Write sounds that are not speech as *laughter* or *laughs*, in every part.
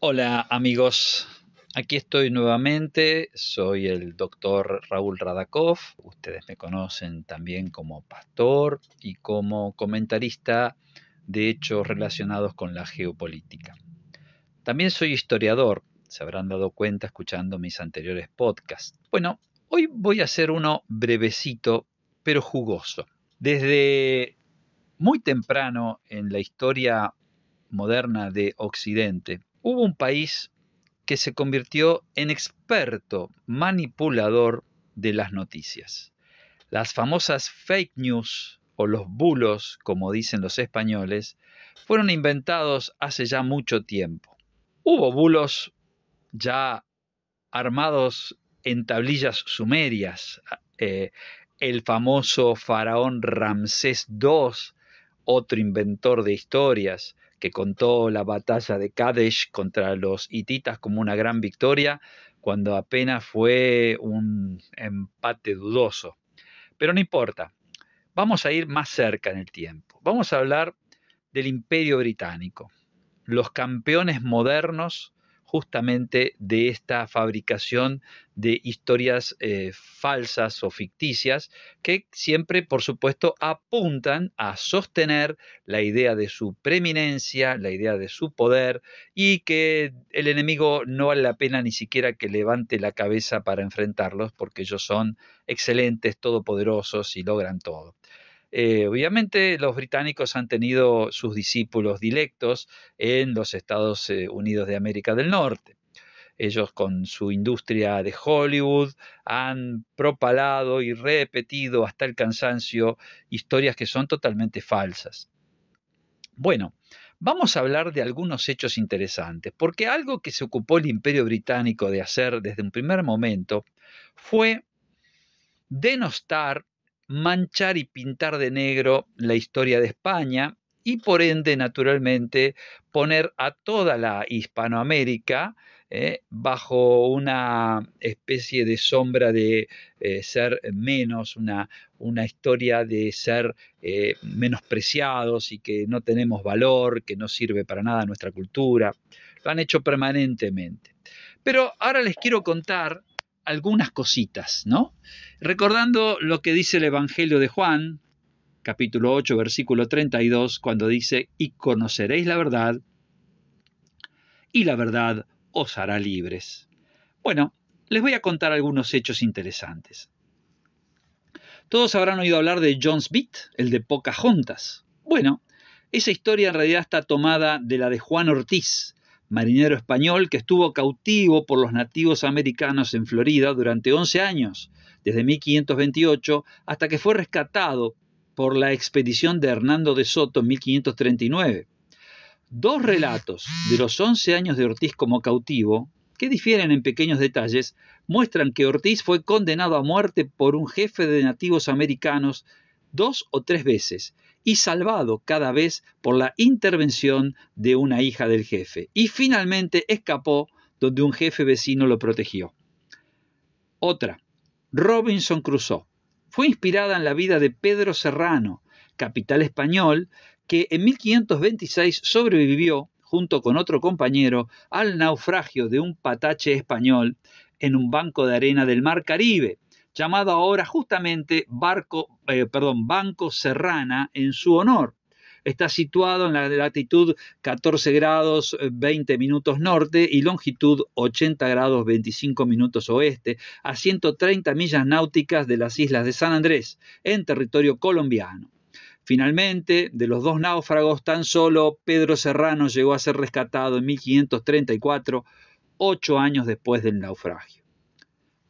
Hola amigos, aquí estoy nuevamente, soy el doctor Raúl Radakov, ustedes me conocen también como pastor y como comentarista de hechos relacionados con la geopolítica. También soy historiador, se habrán dado cuenta escuchando mis anteriores podcasts. Bueno, hoy voy a hacer uno brevecito pero jugoso. Desde muy temprano en la historia moderna de Occidente, hubo un país que se convirtió en experto manipulador de las noticias. Las famosas fake news o los bulos, como dicen los españoles, fueron inventados hace ya mucho tiempo. Hubo bulos ya armados en tablillas sumerias, eh, el famoso faraón Ramsés II, otro inventor de historias, que contó la batalla de Kadesh contra los hititas como una gran victoria, cuando apenas fue un empate dudoso. Pero no importa, vamos a ir más cerca en el tiempo. Vamos a hablar del imperio británico, los campeones modernos justamente de esta fabricación de historias eh, falsas o ficticias que siempre, por supuesto, apuntan a sostener la idea de su preeminencia, la idea de su poder y que el enemigo no vale la pena ni siquiera que levante la cabeza para enfrentarlos porque ellos son excelentes, todopoderosos y logran todo. Eh, obviamente los británicos han tenido sus discípulos directos en los Estados eh, Unidos de América del Norte. Ellos con su industria de Hollywood han propalado y repetido hasta el cansancio historias que son totalmente falsas. Bueno, vamos a hablar de algunos hechos interesantes, porque algo que se ocupó el imperio británico de hacer desde un primer momento fue denostar manchar y pintar de negro la historia de España y por ende, naturalmente, poner a toda la Hispanoamérica eh, bajo una especie de sombra de eh, ser menos, una, historia de ser eh, menospreciados y que no tenemos valor, que no sirve para nada nuestra cultura. Lo han hecho permanentemente. Pero ahora les quiero contar algunas cositas, ¿no? Recordando lo que dice el Evangelio de Juan, capítulo 8, versículo 32, cuando dice, y conoceréis la verdad, y la verdad os hará libres. Bueno, les voy a contar algunos hechos interesantes. Todos habrán oído hablar de John's Beat, el de pocas juntas. Bueno, esa historia en realidad está tomada de la de Juan Ortiz, marinero español que estuvo cautivo por los nativos americanos en Florida durante 11 años, desde 1528 hasta que fue rescatado por la expedición de Hernando de Soto en 1539. Dos relatos de los 11 años de Ortiz como cautivo, que difieren en pequeños detalles, muestran que Ortiz fue condenado a muerte por un jefe de nativos americanos dos o tres veces y salvado cada vez por la intervención de una hija del jefe. Y finalmente escapó donde un jefe vecino lo protegió. Otra, Robinson Crusoe. Fue inspirada en la vida de Pedro Serrano, capital español, que en 1526 sobrevivió, junto con otro compañero, al naufragio de un patache español en un banco de arena del Mar Caribe, llamado ahora justamente eh, perdón, Banco Serrana en su honor. Está situado en la latitud 14 grados 20 eh, minutos norte y longitud 80 grados 25 minutos oeste, a 130 millas náuticas de las islas de San Andrés, en territorio colombiano. Finalmente, de los dos náufragos, tan solo Pedro Serrano llegó a ser rescatado en 1534, ocho años después del naufragio.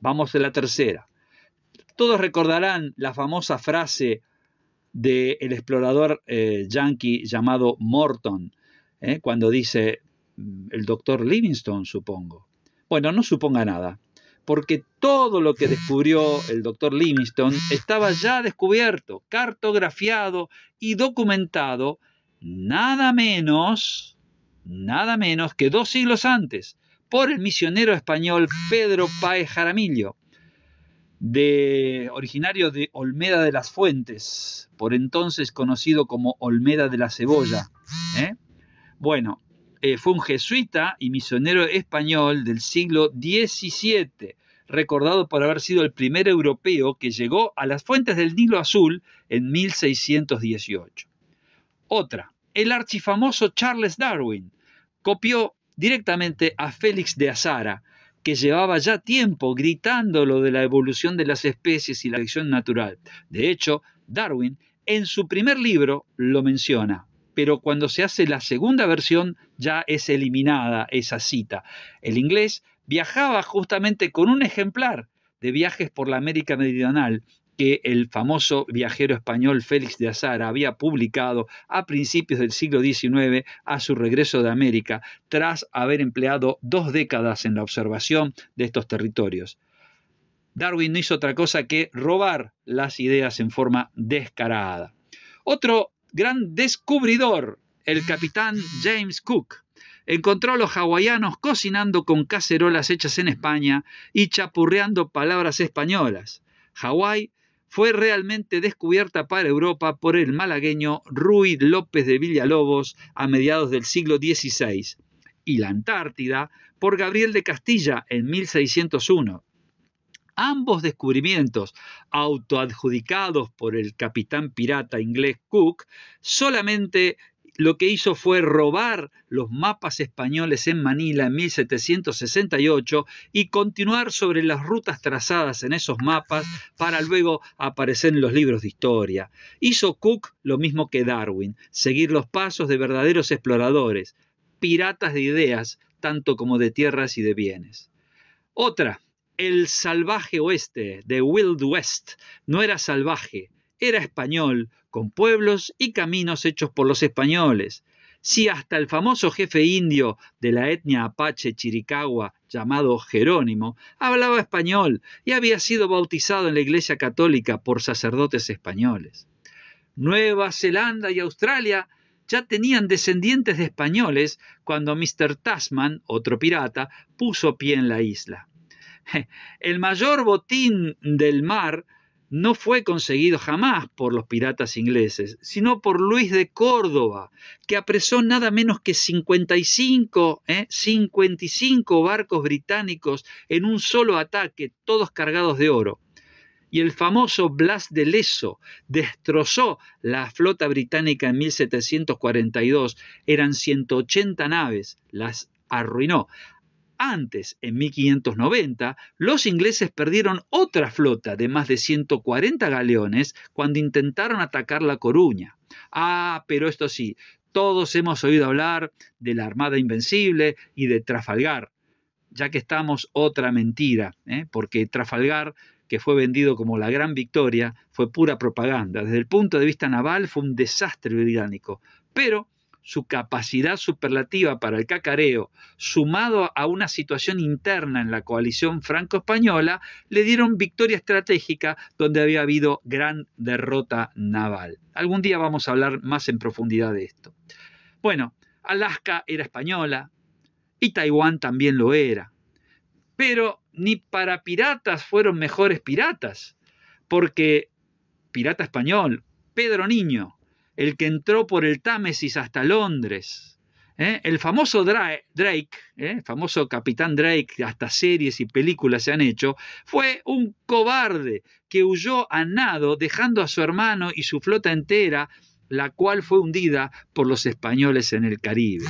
Vamos a la tercera. Todos recordarán la famosa frase del explorador eh, yankee llamado Morton, eh, cuando dice mm, el doctor Livingstone, supongo. Bueno, no suponga nada, porque todo lo que descubrió el doctor Livingstone estaba ya descubierto, cartografiado y documentado nada menos, nada menos que dos siglos antes, por el misionero español Pedro Páez Jaramillo de, originario de Olmeda de las Fuentes, por entonces conocido como Olmeda de la Cebolla. ¿eh? Bueno, eh, fue un jesuita y misionero español del siglo XVII, recordado por haber sido el primer europeo que llegó a las fuentes del Nilo Azul en 1618. Otra, el archifamoso Charles Darwin copió directamente a Félix de Azara, que llevaba ya tiempo gritando lo de la evolución de las especies y la acción natural. De hecho, Darwin en su primer libro lo menciona, pero cuando se hace la segunda versión ya es eliminada esa cita. El inglés viajaba justamente con un ejemplar de viajes por la América Meridional que el famoso viajero español Félix de Azara había publicado a principios del siglo XIX a su regreso de América, tras haber empleado dos décadas en la observación de estos territorios. Darwin no hizo otra cosa que robar las ideas en forma descarada. Otro gran descubridor, el capitán James Cook, encontró a los hawaianos cocinando con cacerolas hechas en España y chapurreando palabras españolas. Hawái fue realmente descubierta para Europa por el malagueño Ruy López de Villalobos a mediados del siglo XVI y la Antártida por Gabriel de Castilla en 1601. Ambos descubrimientos, autoadjudicados por el capitán pirata inglés Cook, solamente lo que hizo fue robar los mapas españoles en Manila en 1768 y continuar sobre las rutas trazadas en esos mapas para luego aparecer en los libros de historia. Hizo Cook lo mismo que Darwin, seguir los pasos de verdaderos exploradores, piratas de ideas, tanto como de tierras y de bienes. Otra, el salvaje oeste de Wild West, no era salvaje, era español, con pueblos y caminos hechos por los españoles. Si hasta el famoso jefe indio de la etnia apache chiricahua, llamado Jerónimo, hablaba español y había sido bautizado en la Iglesia Católica por sacerdotes españoles. Nueva Zelanda y Australia ya tenían descendientes de españoles cuando Mr. Tasman, otro pirata, puso pie en la isla. *laughs* El mayor botín del mar no fue conseguido jamás por los piratas ingleses, sino por Luis de Córdoba, que apresó nada menos que 55, 55 ¿eh? barcos británicos en un solo ataque, todos cargados de oro. Y el famoso Blas de Leso destrozó la flota británica en 1742. Eran 180 naves, las arruinó. Antes, en 1590, los ingleses perdieron otra flota de más de 140 galeones cuando intentaron atacar La Coruña. Ah, pero esto sí, todos hemos oído hablar de la Armada Invencible y de Trafalgar, ya que estamos otra mentira, ¿eh? porque Trafalgar que fue vendido como la gran victoria, fue pura propaganda. Desde el punto de vista naval fue un desastre británico. Pero su capacidad superlativa para el cacareo, sumado a una situación interna en la coalición franco-española, le dieron victoria estratégica donde había habido gran derrota naval. Algún día vamos a hablar más en profundidad de esto. Bueno, Alaska era española y Taiwán también lo era. Pero ni para piratas fueron mejores piratas, porque pirata español, Pedro Niño, el que entró por el Támesis hasta Londres. ¿eh? El famoso Drake, ¿eh? el famoso capitán Drake, hasta series y películas se han hecho, fue un cobarde que huyó a nado dejando a su hermano y su flota entera la cual fue hundida por los españoles en el Caribe.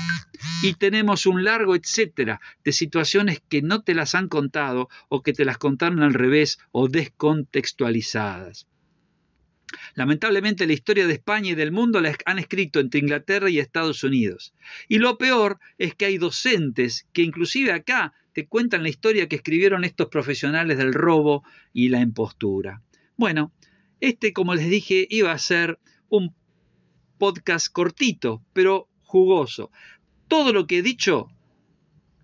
Y tenemos un largo etcétera de situaciones que no te las han contado o que te las contaron al revés o descontextualizadas. Lamentablemente la historia de España y del mundo la han escrito entre Inglaterra y Estados Unidos. Y lo peor es que hay docentes que inclusive acá te cuentan la historia que escribieron estos profesionales del robo y la impostura. Bueno, este como les dije iba a ser un podcast cortito, pero jugoso. Todo lo que he dicho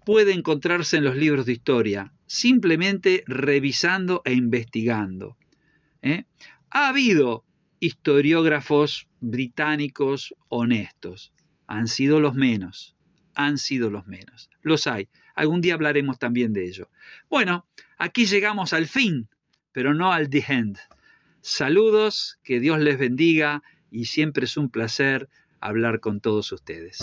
puede encontrarse en los libros de historia, simplemente revisando e investigando. ¿Eh? ha habido historiógrafos británicos honestos. Han sido los menos, han sido los menos. Los hay. Algún día hablaremos también de ello. Bueno, aquí llegamos al fin, pero no al the end. Saludos, que Dios les bendiga y siempre es un placer hablar con todos ustedes.